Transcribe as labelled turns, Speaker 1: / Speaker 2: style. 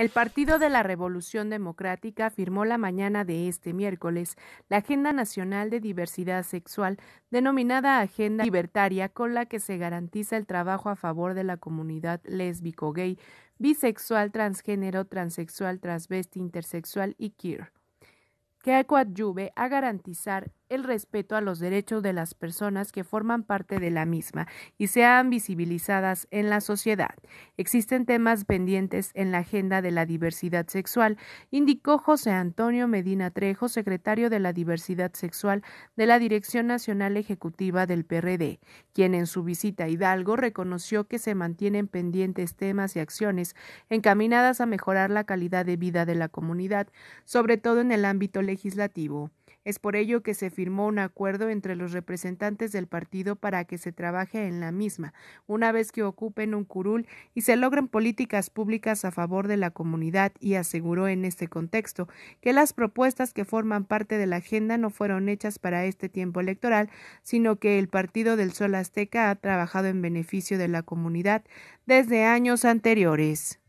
Speaker 1: El Partido de la Revolución Democrática firmó la mañana de este miércoles la Agenda Nacional de Diversidad Sexual, denominada Agenda Libertaria, con la que se garantiza el trabajo a favor de la comunidad lésbico, gay, bisexual, transgénero, transexual, transvesti, intersexual y queer, que coadyuve a garantizar el respeto a los derechos de las personas que forman parte de la misma y sean visibilizadas en la sociedad. Existen temas pendientes en la agenda de la diversidad sexual, indicó José Antonio Medina Trejo, secretario de la diversidad sexual de la Dirección Nacional Ejecutiva del PRD, quien en su visita a Hidalgo reconoció que se mantienen pendientes temas y acciones encaminadas a mejorar la calidad de vida de la comunidad, sobre todo en el ámbito legislativo. Es por ello que se firmó un acuerdo entre los representantes del partido para que se trabaje en la misma, una vez que ocupen un curul y se logren políticas públicas a favor de la comunidad y aseguró en este contexto que las propuestas que forman parte de la agenda no fueron hechas para este tiempo electoral, sino que el Partido del Sol Azteca ha trabajado en beneficio de la comunidad desde años anteriores.